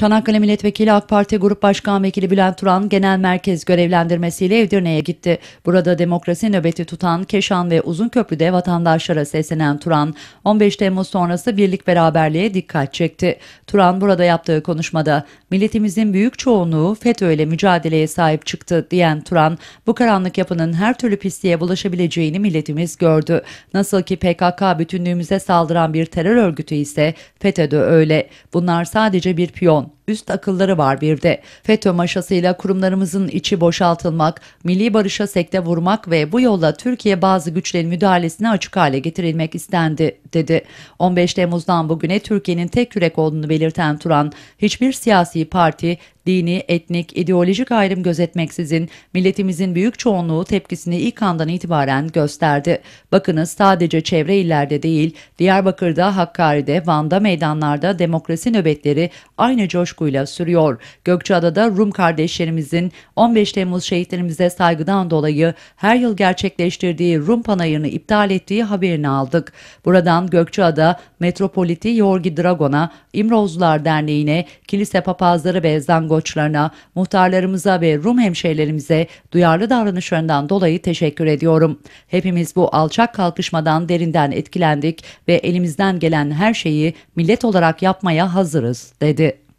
Çanakkale Milletvekili AK Parti Grup Başkan Vekili Bülent Turan genel merkez görevlendirmesiyle Edirne'ye gitti. Burada demokrasi nöbeti tutan Keşan ve Uzunköprü'de vatandaşlara seslenen Turan 15 Temmuz sonrası birlik beraberliğe dikkat çekti. Turan burada yaptığı konuşmada milletimizin büyük çoğunluğu FETÖ ile mücadeleye sahip çıktı diyen Turan bu karanlık yapının her türlü pisliğe bulaşabileceğini milletimiz gördü. Nasıl ki PKK bütünlüğümüze saldıran bir terör örgütü ise FETÖ öyle. Bunlar sadece bir piyon üst akılları var bir de. FETÖ maşasıyla kurumlarımızın içi boşaltılmak, milli barışa sekte vurmak ve bu yolla Türkiye bazı güçlerin müdahalesine açık hale getirilmek istendi dedi. 15 Temmuz'dan bugüne Türkiye'nin tek yürek olduğunu belirten Turan, hiçbir siyasi parti dini, etnik, ideolojik ayrım gözetmeksizin milletimizin büyük çoğunluğu tepkisini ilk andan itibaren gösterdi. Bakınız sadece çevre illerde değil, Diyarbakır'da, Hakkari'de, Van'da meydanlarda demokrasi nöbetleri aynı coşkuyla sürüyor. Gökçeada'da Rum kardeşlerimizin 15 Temmuz şehitlerimize saygıdan dolayı her yıl gerçekleştirdiği Rum panayırını iptal ettiği haberini aldık. Buradan Başkan Gökçeada Metropoliti Yorgi Dragon'a, İmrozlar Derneği'ne, kilise papazları ve zangoçlarına, muhtarlarımıza ve Rum hemşehrilerimize duyarlı davranışlarından dolayı teşekkür ediyorum. Hepimiz bu alçak kalkışmadan derinden etkilendik ve elimizden gelen her şeyi millet olarak yapmaya hazırız, dedi.